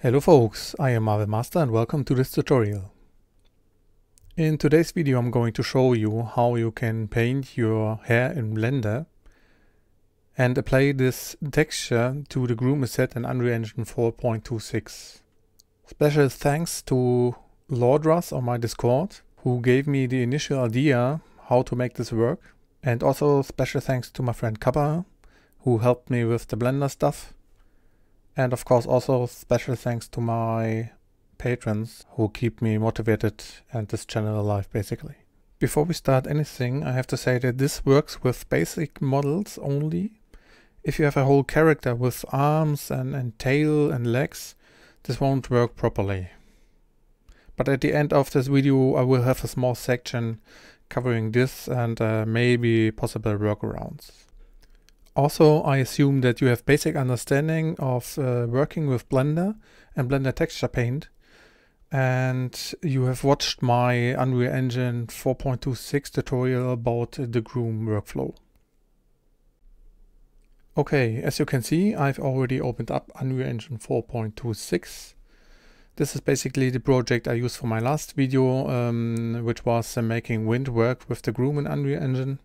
Hello folks, I am Marvel Master and welcome to this tutorial. In today's video I'm going to show you how you can paint your hair in Blender and apply this texture to the Groom Asset in Unreal Engine 4.26. Special thanks to Lordras on my Discord who gave me the initial idea how to make this work and also special thanks to my friend Kappa who helped me with the Blender stuff and of course also special thanks to my patrons who keep me motivated and this channel alive basically. Before we start anything, I have to say that this works with basic models only. If you have a whole character with arms and, and tail and legs, this won't work properly. But at the end of this video I will have a small section covering this and uh, maybe possible workarounds. Also, I assume that you have basic understanding of uh, working with Blender and Blender Texture Paint. And you have watched my Unreal Engine 4.26 tutorial about the Groom workflow. Okay, as you can see, I've already opened up Unreal Engine 4.26. This is basically the project I used for my last video, um, which was uh, making wind work with the Groom in Unreal Engine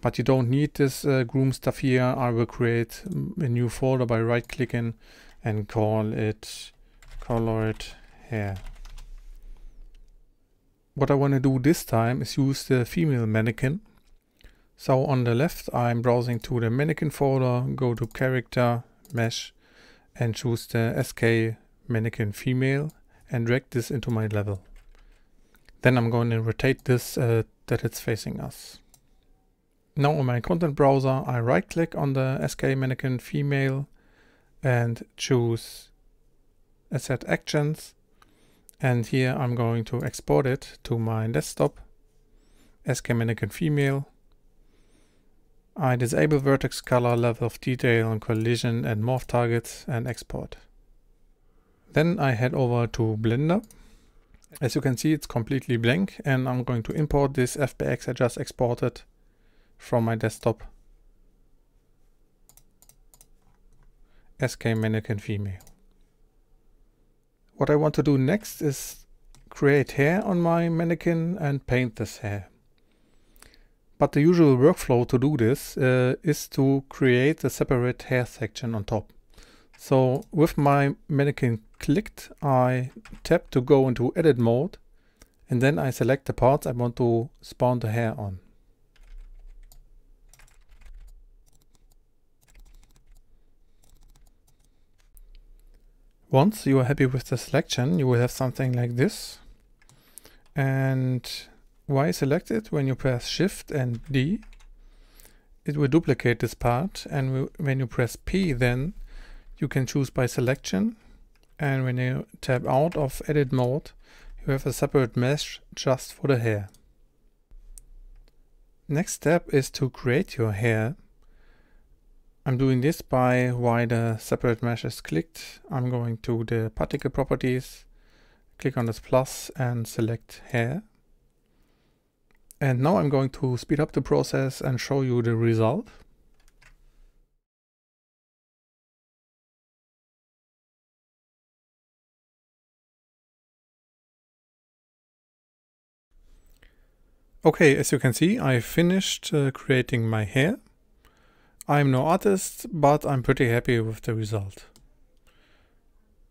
but you don't need this uh, groom stuff here. I will create a new folder by right clicking and call it colored hair. What I want to do this time is use the female mannequin. So on the left, I'm browsing to the mannequin folder, go to character, mesh, and choose the SK mannequin female and drag this into my level. Then I'm going to rotate this uh, that it's facing us now on my content browser, I right click on the SK mannequin female and choose asset actions. And here I'm going to export it to my desktop, SK mannequin female. I disable vertex color, level of detail and collision and morph targets and export. Then I head over to Blender. As you can see, it's completely blank and I'm going to import this FBX I just exported from my desktop. SK mannequin female. What I want to do next is create hair on my mannequin and paint this hair. But the usual workflow to do this uh, is to create a separate hair section on top. So with my mannequin clicked, I tap to go into edit mode and then I select the parts I want to spawn the hair on. Once you are happy with the selection, you will have something like this. And why select it when you press Shift and D, it will duplicate this part. And when you press P, then you can choose by selection. And when you tap out of edit mode, you have a separate mesh just for the hair. Next step is to create your hair I'm doing this by why the separate mesh is clicked. I'm going to the particle properties, click on this plus and select hair. And now I'm going to speed up the process and show you the result. Okay, as you can see, I finished uh, creating my hair. I'm no artist, but I'm pretty happy with the result.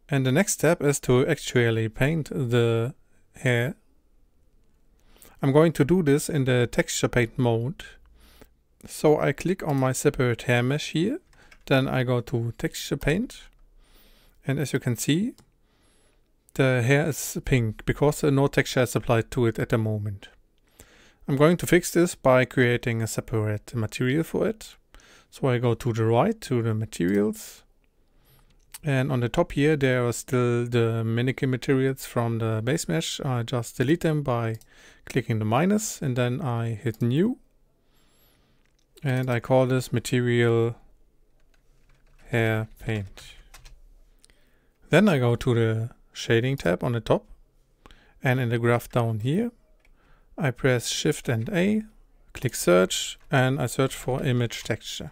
And the next step is to actually paint the hair. I'm going to do this in the texture paint mode. So I click on my separate hair mesh here, then I go to texture paint. And as you can see, the hair is pink because no texture is applied to it at the moment. I'm going to fix this by creating a separate material for it. So I go to the right to the materials. And on the top here, there are still the mannequin materials from the base mesh. I just delete them by clicking the minus and then I hit new. And I call this material hair paint. Then I go to the shading tab on the top and in the graph down here, I press shift and A Click search and I search for image texture.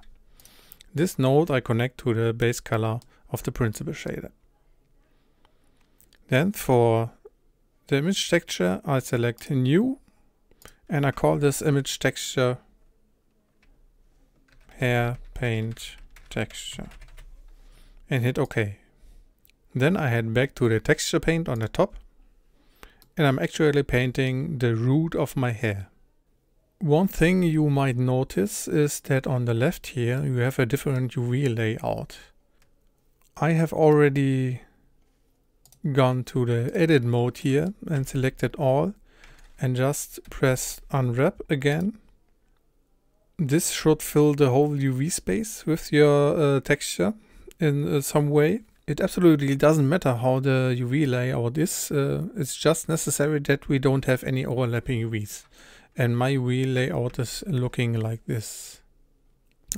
This node I connect to the base color of the principal shader. Then for the image texture, I select new and I call this image texture hair paint texture and hit OK. Then I head back to the texture paint on the top and I'm actually painting the root of my hair. One thing you might notice is that on the left here you have a different UV layout. I have already gone to the edit mode here and selected all and just press unwrap again. This should fill the whole UV space with your uh, texture in uh, some way. It absolutely doesn't matter how the UV layout is, uh, it's just necessary that we don't have any overlapping UVs and my wheel layout is looking like this.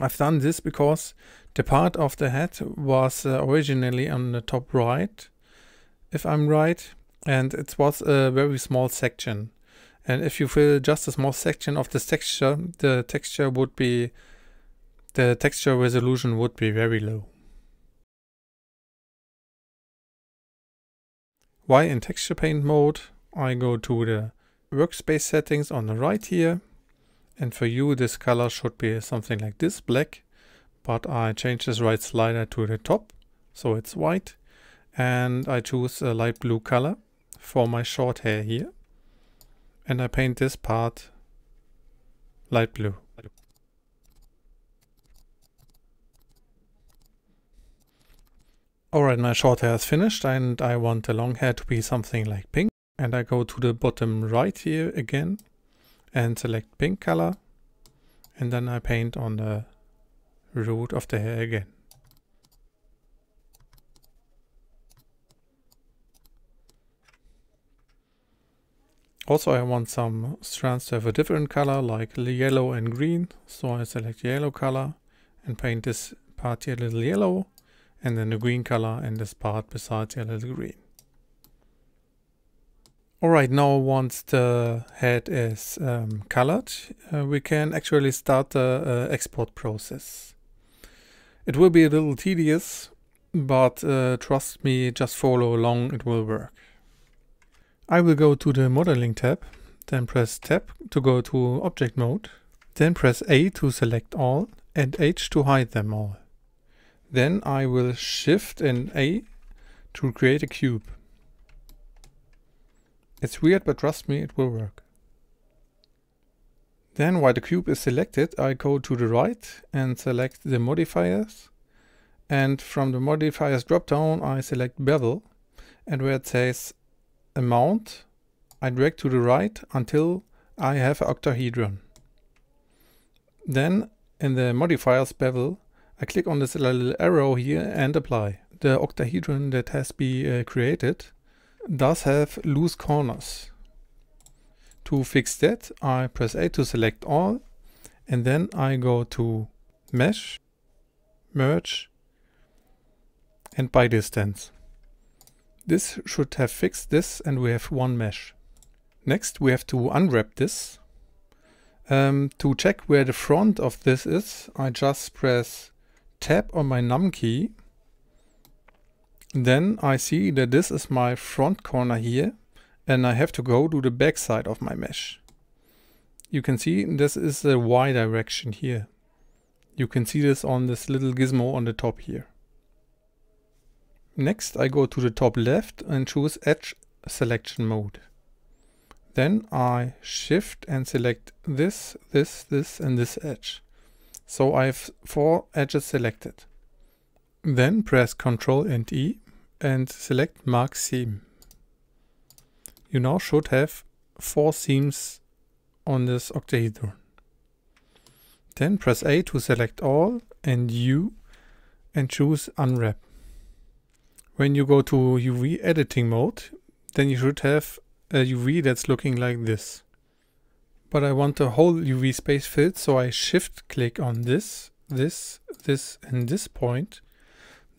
I've done this because the part of the head was uh, originally on the top right, if I'm right, and it was a very small section. And if you fill just a small section of this texture, the texture would be, the texture resolution would be very low. While in texture paint mode, I go to the workspace settings on the right here. And for you, this color should be something like this, black. But I change this right slider to the top, so it's white. And I choose a light blue color for my short hair here. And I paint this part light blue. Alright, my short hair is finished and I want the long hair to be something like pink and I go to the bottom right here again and select pink color and then I paint on the root of the hair again. Also I want some strands to have a different color like yellow and green so I select yellow color and paint this part here a little yellow and then the green color and this part besides here a little green. All right, now once the head is um, colored, uh, we can actually start the uh, export process. It will be a little tedious, but uh, trust me, just follow along, it will work. I will go to the modeling tab, then press tab to go to object mode, then press A to select all and H to hide them all. Then I will shift and A to create a cube. It's weird, but trust me, it will work. Then while the cube is selected, I go to the right and select the modifiers. And from the modifiers dropdown, I select bevel. And where it says amount, I drag to the right until I have octahedron. Then in the modifiers bevel, I click on this little arrow here and apply the octahedron that has been uh, created does have loose corners. To fix that, I press A to select all, and then I go to Mesh, Merge, and by distance. This should have fixed this and we have one mesh. Next we have to unwrap this. Um, to check where the front of this is, I just press tab on my num key then I see that this is my front corner here and I have to go to the back side of my mesh. You can see this is the Y direction here. You can see this on this little gizmo on the top here. Next I go to the top left and choose Edge Selection Mode. Then I shift and select this, this, this and this edge. So I have four edges selected. Then press Ctrl and E and select Mark Seam. You now should have four seams on this octahedron. Then press A to select all and U and choose Unwrap. When you go to UV editing mode, then you should have a UV that's looking like this. But I want the whole UV space filled, so I shift click on this, this, this and this point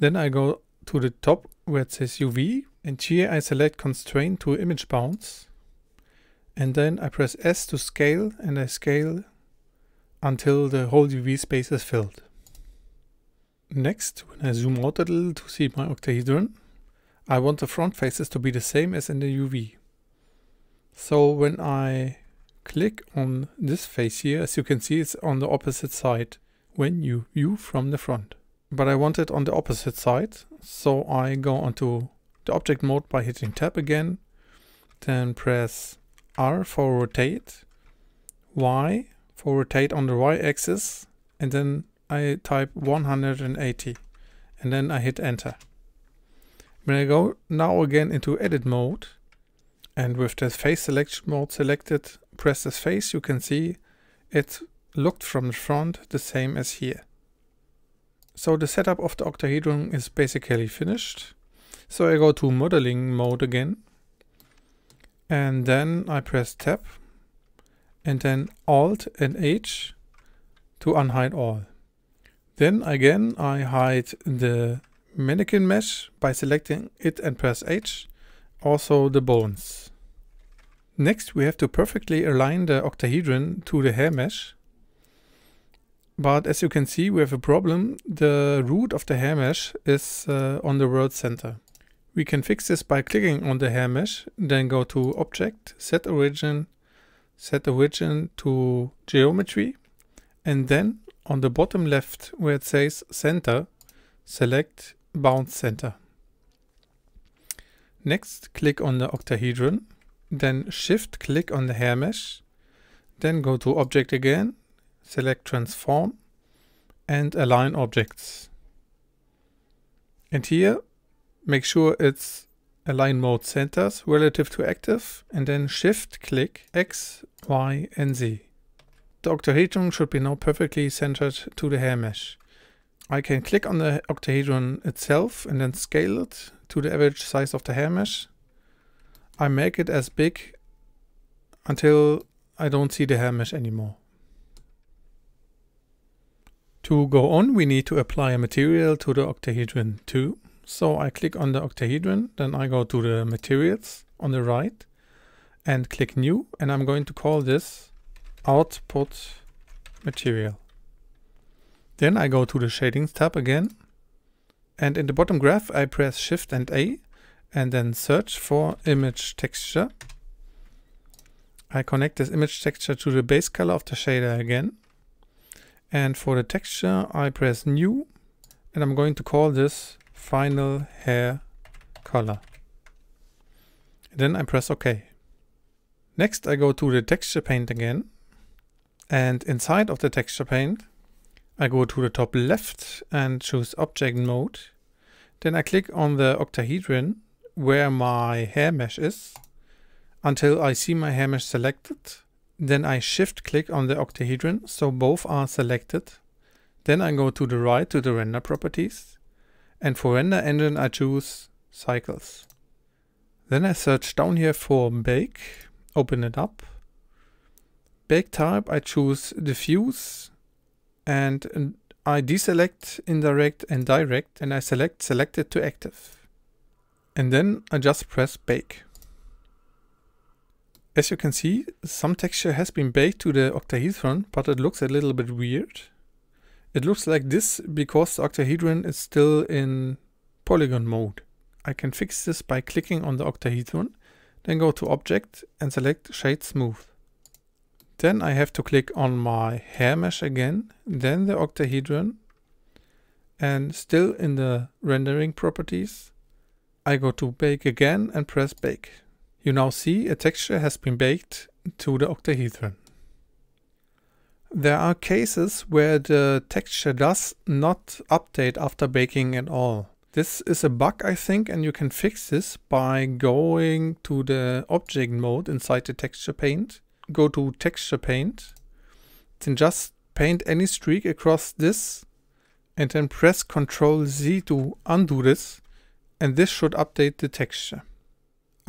then I go to the top where it says UV and here I select constraint to image bounds and then I press S to scale and I scale until the whole UV space is filled. Next, when I zoom out a little to see my octahedron, I want the front faces to be the same as in the UV. So when I click on this face here, as you can see, it's on the opposite side when you view from the front but I want it on the opposite side. So I go onto the object mode by hitting tab again, then press R for rotate, Y for rotate on the Y axis, and then I type 180 and then I hit enter. When I go now again into edit mode and with the face selection mode selected, press this face, you can see it looked from the front the same as here. So the setup of the octahedron is basically finished. So I go to modeling mode again. And then I press tab and then Alt and H to unhide all. Then again I hide the mannequin mesh by selecting it and press H, also the bones. Next we have to perfectly align the octahedron to the hair mesh but as you can see, we have a problem. The root of the hair mesh is uh, on the world center. We can fix this by clicking on the hair mesh, then go to Object, Set Origin, Set Origin to Geometry, and then on the bottom left where it says Center, select Bound Center. Next, click on the octahedron, then Shift click on the hair mesh, then go to Object again, select transform and align objects. And here, make sure it's align mode centers relative to active and then shift click X, Y and Z. The octahedron should be now perfectly centered to the hair mesh. I can click on the octahedron itself and then scale it to the average size of the hair mesh. I make it as big until I don't see the hair mesh anymore. To go on, we need to apply a material to the octahedron too. So I click on the octahedron, then I go to the materials on the right and click new and I'm going to call this output material. Then I go to the shading tab again and in the bottom graph I press shift and A and then search for image texture. I connect this image texture to the base color of the shader again and for the texture, I press new and I'm going to call this final hair color. Then I press OK. Next, I go to the texture paint again. And inside of the texture paint, I go to the top left and choose object mode. Then I click on the octahedron where my hair mesh is until I see my hair mesh selected then I shift click on the octahedron so both are selected. Then I go to the right to the render properties. And for render engine I choose cycles. Then I search down here for bake, open it up. Bake type I choose diffuse and I deselect indirect and direct and I select selected to active. And then I just press bake as you can see, some texture has been baked to the octahedron, but it looks a little bit weird. It looks like this because the octahedron is still in polygon mode. I can fix this by clicking on the octahedron, then go to Object and select Shade Smooth. Then I have to click on my hair mesh again, then the octahedron, and still in the rendering properties, I go to Bake again and press Bake. You now see a texture has been baked to the octahedron. There are cases where the texture does not update after baking at all. This is a bug I think and you can fix this by going to the object mode inside the texture paint. Go to texture paint, then just paint any streak across this and then press Ctrl Z to undo this and this should update the texture.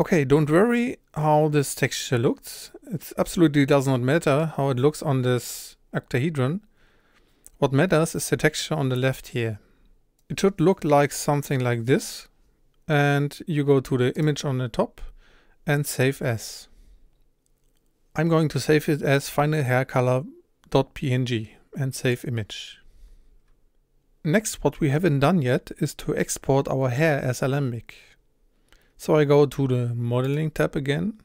Okay, don't worry how this texture looks. It absolutely does not matter how it looks on this octahedron. What matters is the texture on the left here. It should look like something like this. And you go to the image on the top and save as. I'm going to save it as final hair color.png and save image. Next, what we haven't done yet is to export our hair as alembic. So I go to the modeling tab again,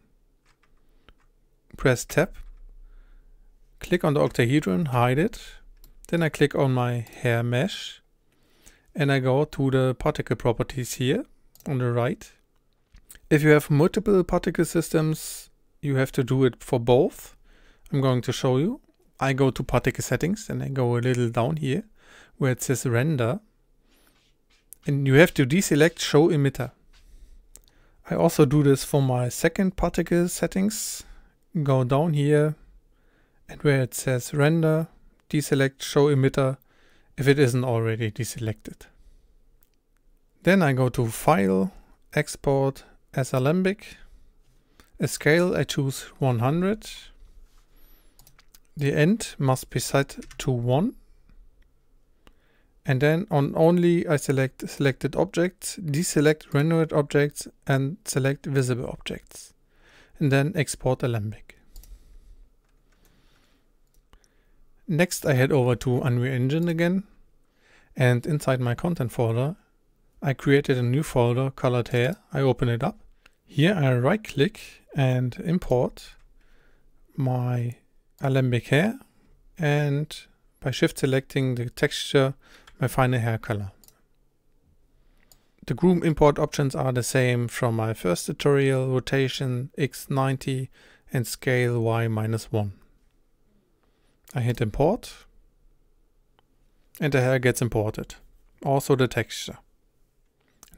press tab, click on the octahedron, hide it. Then I click on my hair mesh and I go to the particle properties here on the right. If you have multiple particle systems, you have to do it for both. I'm going to show you. I go to particle settings and I go a little down here where it says render. And you have to deselect show emitter. I also do this for my second particle settings. Go down here and where it says render, deselect show emitter if it isn't already deselected. Then I go to file, export as alembic. A scale I choose 100. The end must be set to 1. And then on only I select selected objects, deselect rendered objects and select visible objects. And then export Alembic. Next I head over to Unreal Engine again and inside my content folder I created a new folder colored hair. I open it up. Here I right click and import my Alembic hair and by shift selecting the texture my final hair color. The groom import options are the same from my first tutorial, rotation x90 and scale y minus 1. I hit import and the hair gets imported, also the texture.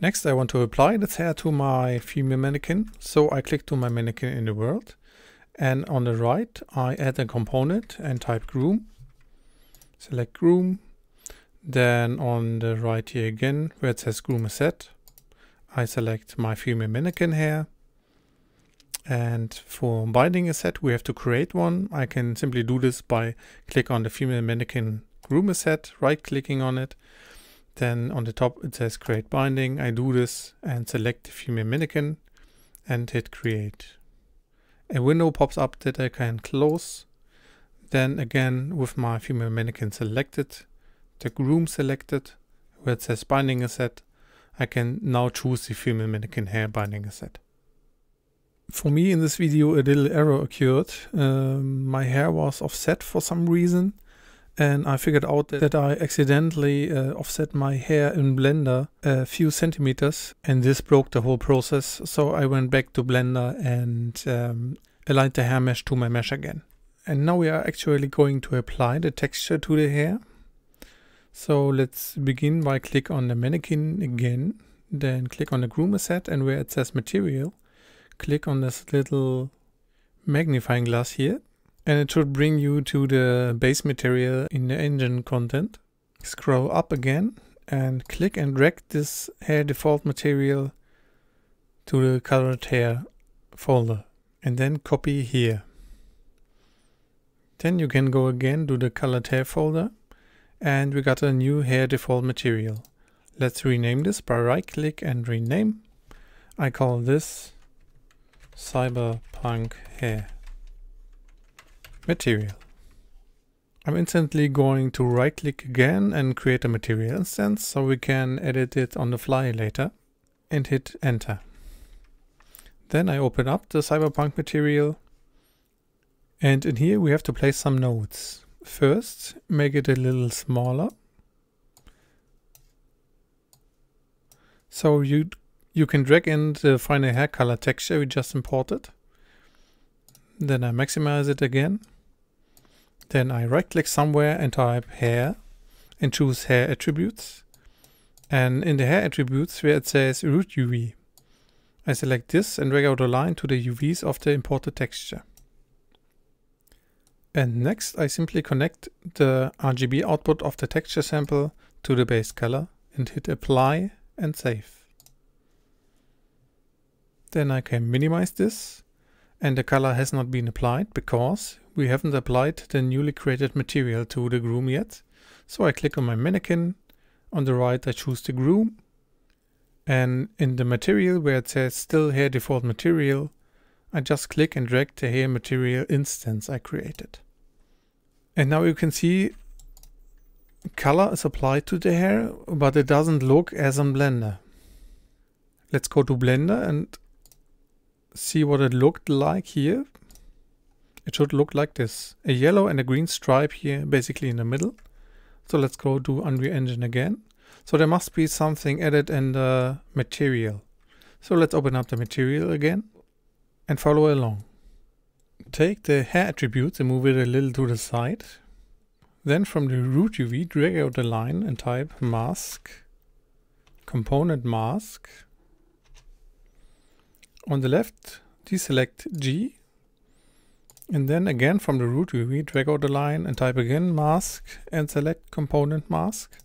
Next I want to apply this hair to my female mannequin, so I click to my mannequin in the world and on the right I add a component and type groom, select groom then on the right here again, where it says groomer set, I select my female mannequin here. And for binding a set, we have to create one. I can simply do this by click on the female mannequin groomer set, right clicking on it. Then on the top, it says create binding. I do this and select the female mannequin and hit create. A window pops up that I can close. Then again, with my female mannequin selected, the groom selected where it says binding is set, I can now choose the female mannequin hair binding is set. For me in this video a little error occurred. Um, my hair was offset for some reason and I figured out that, that I accidentally uh, offset my hair in Blender a few centimeters and this broke the whole process so I went back to Blender and um, aligned the hair mesh to my mesh again. And now we are actually going to apply the texture to the hair. So let's begin by click on the mannequin again, then click on the groomer set and where it says material, click on this little magnifying glass here and it should bring you to the base material in the engine content. Scroll up again and click and drag this hair default material to the colored hair folder and then copy here. Then you can go again to the colored hair folder and we got a new hair default material. Let's rename this by right click and rename. I call this cyberpunk hair material. I'm instantly going to right click again and create a material instance so we can edit it on the fly later and hit enter. Then I open up the cyberpunk material and in here we have to place some nodes. First, make it a little smaller. So you you can drag in the final hair color texture we just imported. Then I maximize it again. Then I right click somewhere and type hair and choose hair attributes. And in the hair attributes where it says root UV, I select this and drag out a line to the UVs of the imported texture. And next I simply connect the RGB output of the texture sample to the base color and hit apply and save. Then I can minimize this and the color has not been applied because we haven't applied the newly created material to the groom yet. So I click on my mannequin, on the right I choose the groom and in the material where it says still hair default material I just click and drag the hair Material instance I created. And now you can see color is applied to the hair, but it doesn't look as in Blender. Let's go to Blender and see what it looked like here. It should look like this. A yellow and a green stripe here, basically in the middle. So let's go to Unreal Engine again. So there must be something added in the material. So let's open up the material again and follow along. Take the hair attributes and move it a little to the side. Then from the root UV, drag out a line and type mask, component mask. On the left, deselect G. And then again from the root UV, drag out the line and type again mask and select component mask.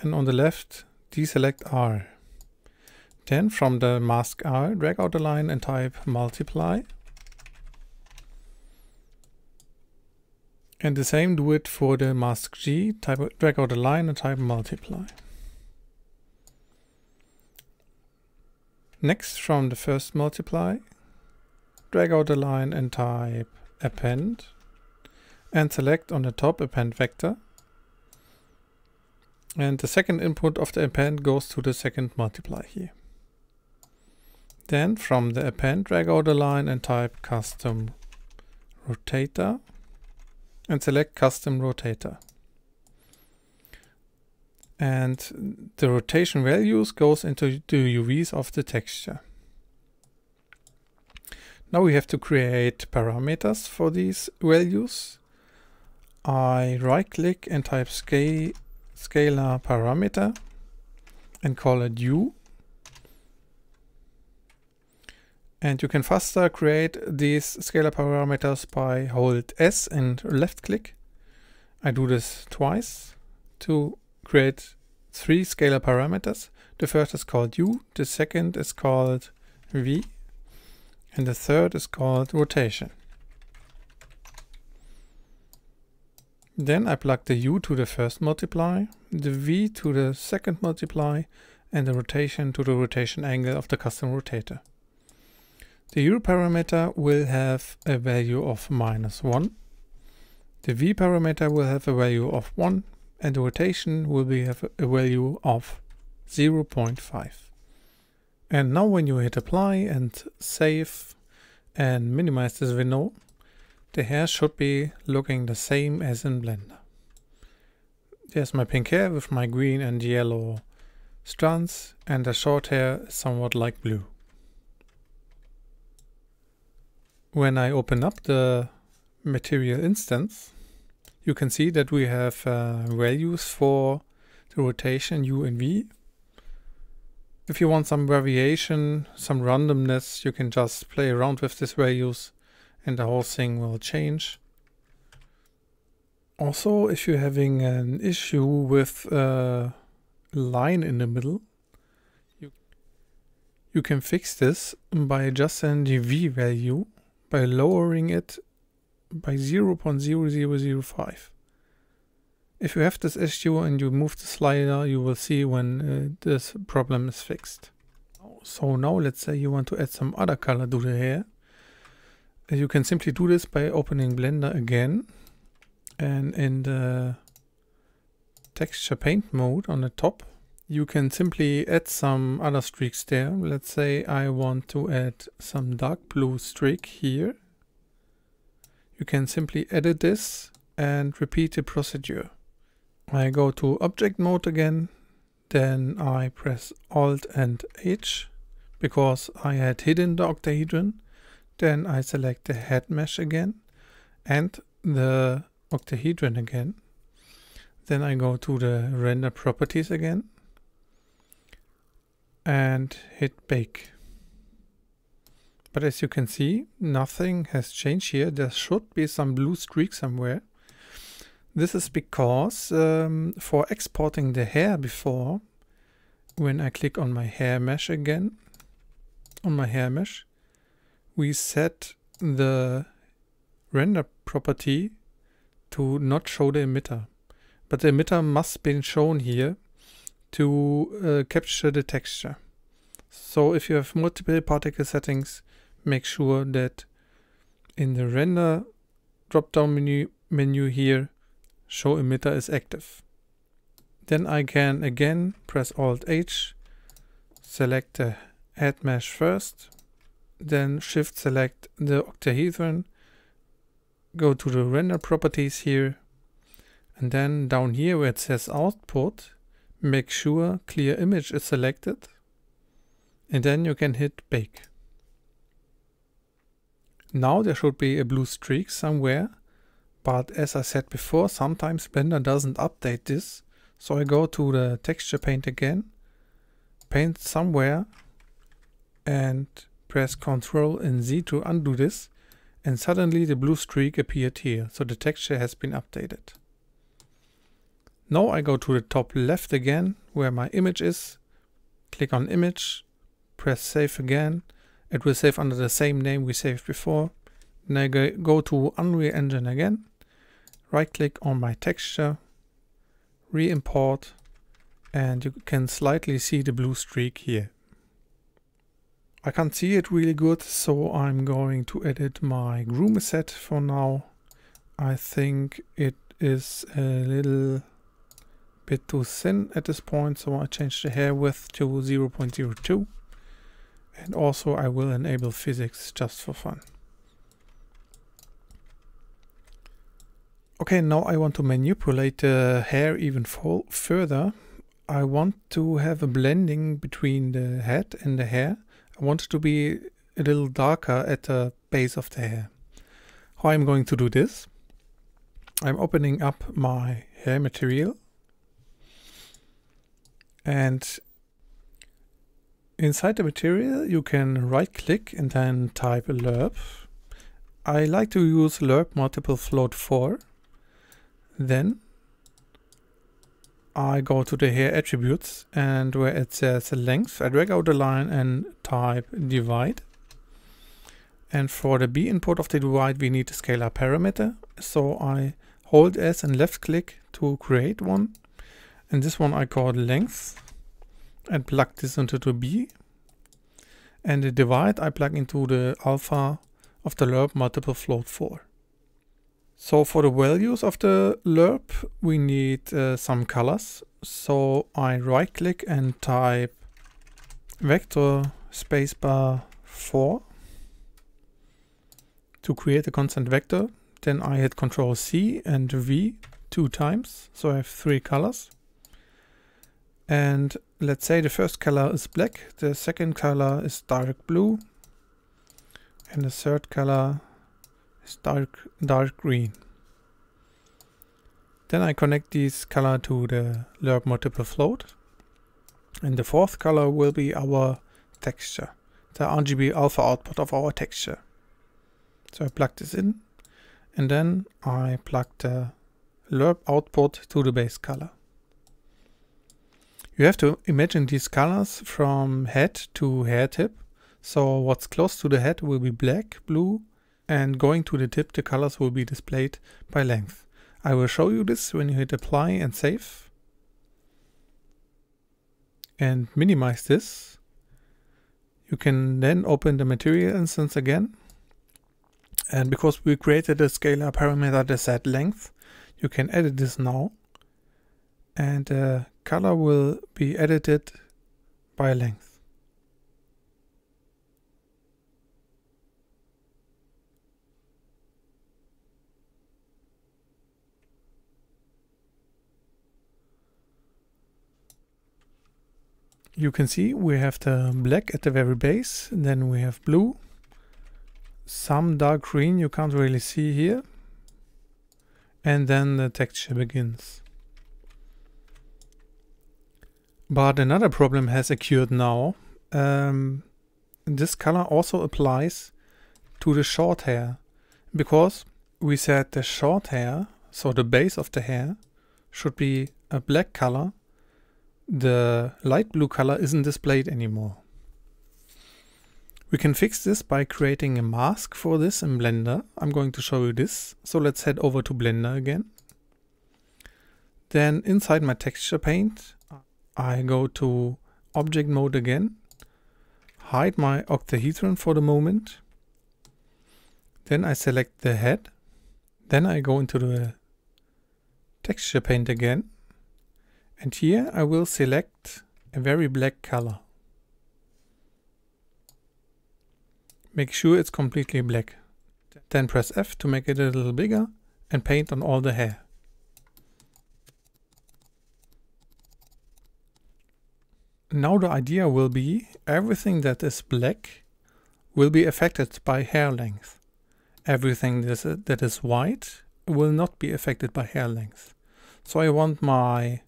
And on the left, deselect R. Then from the mask R, drag out the line and type multiply. And the same do it for the mask G, type, drag out the line and type multiply. Next from the first multiply, drag out the line and type append and select on the top append vector. And the second input of the append goes to the second multiply here. Then from the append, drag out a line and type custom rotator and select custom rotator. And the rotation values goes into the UVs of the texture. Now we have to create parameters for these values. I right click and type scale, scalar parameter and call it u And you can faster create these scalar parameters by hold S and left click. I do this twice to create three scalar parameters. The first is called U, the second is called V, and the third is called rotation. Then I plug the U to the first multiply, the V to the second multiply, and the rotation to the rotation angle of the custom rotator. The U parameter will have a value of minus 1. The V parameter will have a value of 1 and the rotation will be have a value of 0 0.5. And now when you hit apply and save and minimize this window, the hair should be looking the same as in Blender. There's my pink hair with my green and yellow strands and the short hair somewhat like blue. When I open up the material instance, you can see that we have uh, values for the rotation u and v. If you want some variation, some randomness, you can just play around with these values and the whole thing will change. Also, if you're having an issue with a uh, line in the middle, you, you can fix this by adjusting the v value by lowering it by 0.0005. If you have this issue and you move the slider, you will see when uh, this problem is fixed. So now let's say you want to add some other color to the hair. You can simply do this by opening Blender again and in the texture paint mode on the top you can simply add some other streaks there. Let's say I want to add some dark blue streak here. You can simply edit this and repeat the procedure. I go to object mode again, then I press Alt and H because I had hidden the octahedron. Then I select the head mesh again and the octahedron again. Then I go to the render properties again and hit bake. But as you can see, nothing has changed here. There should be some blue streak somewhere. This is because um, for exporting the hair before, when I click on my hair mesh again, on my hair mesh, we set the render property to not show the emitter. But the emitter must be shown here to uh, capture the texture. So if you have multiple particle settings, make sure that in the render drop-down menu, menu here, show emitter is active. Then I can again press Alt H, select the head mesh first, then shift select the octahedron, go to the render properties here, and then down here where it says output, Make sure clear image is selected and then you can hit bake. Now there should be a blue streak somewhere, but as I said before, sometimes Blender doesn't update this. So I go to the texture paint again, paint somewhere and press Ctrl and Z to undo this and suddenly the blue streak appeared here, so the texture has been updated. Now I go to the top left again where my image is, click on image, press save again. It will save under the same name we saved before. Now I go to Unreal Engine again, right click on my texture, re-import and you can slightly see the blue streak here. I can't see it really good so I'm going to edit my groom set for now. I think it is a little bit too thin at this point, so I change the hair width to 0.02. And also I will enable physics just for fun. Okay, now I want to manipulate the hair even further. I want to have a blending between the head and the hair. I want it to be a little darker at the base of the hair. How I'm going to do this? I'm opening up my hair material and inside the material, you can right click and then type lerp. I like to use lerp multiple float 4. Then I go to the hair attributes and where it says length, I drag out the line and type divide. And for the B input of the divide, we need a scalar parameter. So I hold S and left click to create one and this one I call length and plug this into to B and the divide I plug into the alpha of the lerp multiple float 4. So for the values of the lerp we need uh, some colors so I right click and type vector spacebar 4 to create a constant vector then I hit Control C and V two times so I have three colors and let's say the first color is black, the second color is dark blue, and the third color is dark, dark green. Then I connect this color to the lerp multiple float. And the fourth color will be our texture, the RGB alpha output of our texture. So I plug this in and then I plug the lerp output to the base color. You have to imagine these colors from head to hair tip. So what's close to the head will be black, blue, and going to the tip the colors will be displayed by length. I will show you this when you hit apply and save. And minimize this. You can then open the material instance again. And because we created a scalar parameter that said length, you can edit this now and uh, color will be edited by length. You can see we have the black at the very base, then we have blue, some dark green you can't really see here, and then the texture begins. But another problem has occurred now. Um, this color also applies to the short hair because we said the short hair, so the base of the hair, should be a black color. The light blue color isn't displayed anymore. We can fix this by creating a mask for this in Blender. I'm going to show you this. So let's head over to Blender again. Then inside my texture paint, I go to object mode again, hide my octahedron for the moment. Then I select the head. Then I go into the texture paint again. And here I will select a very black color. Make sure it's completely black. Then press F to make it a little bigger and paint on all the hair. Now the idea will be everything that is black will be affected by hair length. Everything that is white will not be affected by hair length. So I want my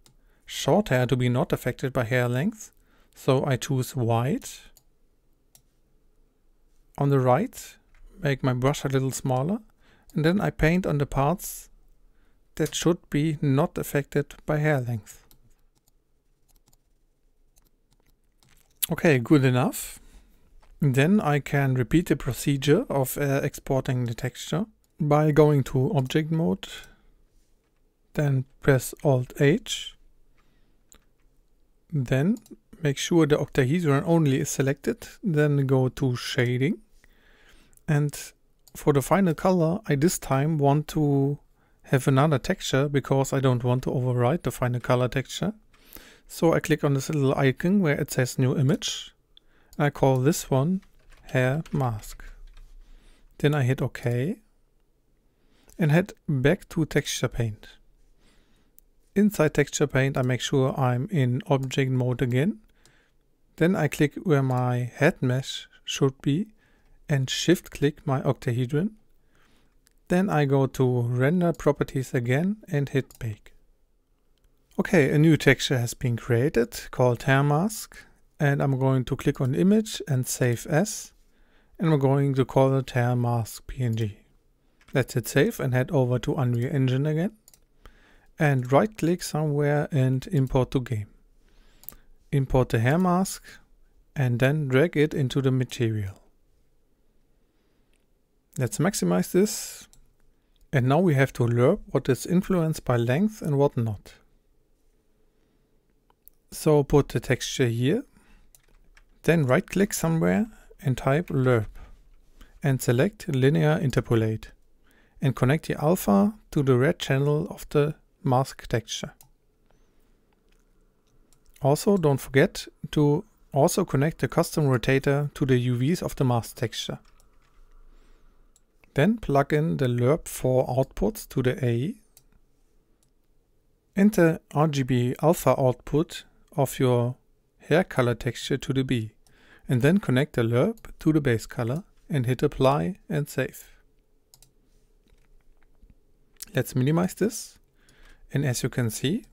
short hair to be not affected by hair length. So I choose white. On the right, make my brush a little smaller. And then I paint on the parts that should be not affected by hair length. Okay, good enough. Then I can repeat the procedure of uh, exporting the texture by going to object mode, then press Alt H, then make sure the octahedron only is selected, then go to shading and for the final color I this time want to have another texture because I don't want to overwrite the final color texture. So I click on this little icon where it says new image. I call this one hair mask. Then I hit OK and head back to texture paint. Inside texture paint I make sure I'm in object mode again. Then I click where my head mesh should be and shift click my octahedron. Then I go to render properties again and hit bake. Okay, a new texture has been created called hair mask and I'm going to click on image and save as and we're going to call it hair mask PNG. Let's hit save and head over to Unreal Engine again and right click somewhere and import to game. Import the hair mask and then drag it into the material. Let's maximize this. And now we have to learn what is influenced by length and what not. So put the texture here, then right click somewhere and type lerp and select linear interpolate and connect the alpha to the red channel of the mask texture. Also don't forget to also connect the custom rotator to the UVs of the mask texture. Then plug in the lerp4 outputs to the A and the RGB alpha output of your hair color texture to the bee and then connect the lerp to the base color and hit apply and save. Let's minimize this and as you can see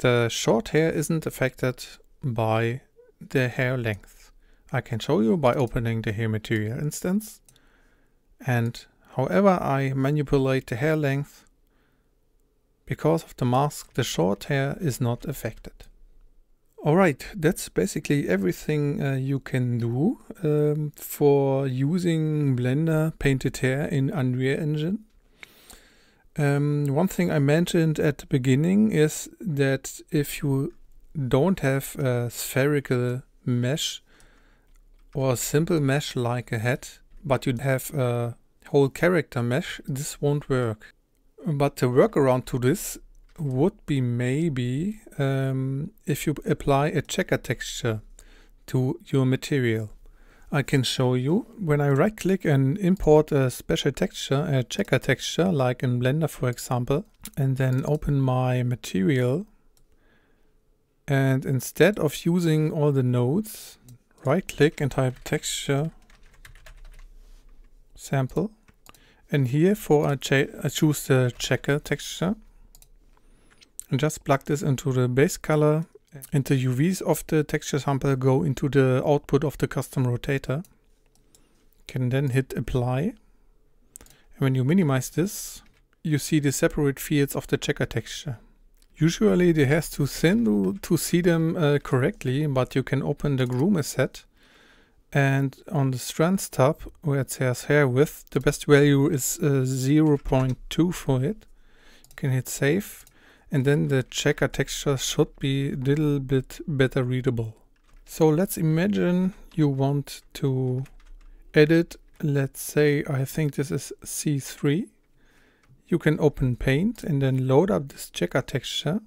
the short hair isn't affected by the hair length. I can show you by opening the hair material instance and however I manipulate the hair length because of the mask, the short hair is not affected. Alright, that's basically everything uh, you can do um, for using Blender painted hair in Unreal Engine. Um, one thing I mentioned at the beginning is that if you don't have a spherical mesh or a simple mesh like a hat, but you have a whole character mesh, this won't work but the workaround to this would be maybe um, if you apply a checker texture to your material. I can show you when I right click and import a special texture, a checker texture like in Blender for example and then open my material and instead of using all the nodes right click and type texture sample and here for I, I choose the checker texture and just plug this into the base color and the UVs of the texture sample go into the output of the custom rotator. Can then hit apply. And when you minimize this, you see the separate fields of the checker texture. Usually it has to thin to see them uh, correctly, but you can open the groomer set and on the strands tab where it says hair width the best value is uh, 0.2 for it you can hit save and then the checker texture should be a little bit better readable so let's imagine you want to edit let's say I think this is C3 you can open paint and then load up this checker texture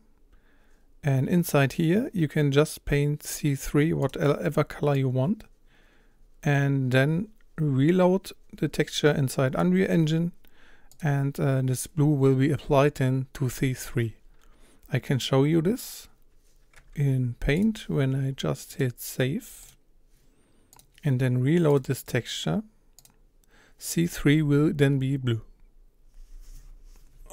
and inside here you can just paint C3 whatever color you want and then reload the texture inside Unreal Engine and uh, this blue will be applied in to C3. I can show you this in paint when I just hit save and then reload this texture. C3 will then be blue.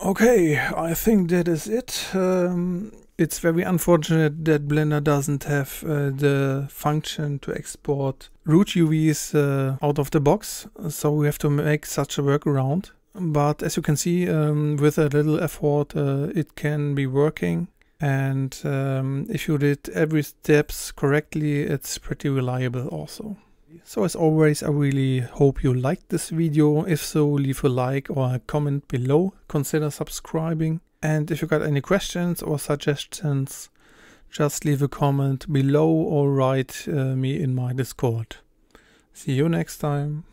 Okay, I think that is it. Um, it's very unfortunate that Blender doesn't have uh, the function to export root UVs uh, out of the box, so we have to make such a workaround. But as you can see, um, with a little effort, uh, it can be working. And um, if you did every steps correctly, it's pretty reliable also. So as always, I really hope you liked this video. If so, leave a like or a comment below. Consider subscribing. And if you got any questions or suggestions, just leave a comment below or write uh, me in my Discord. See you next time.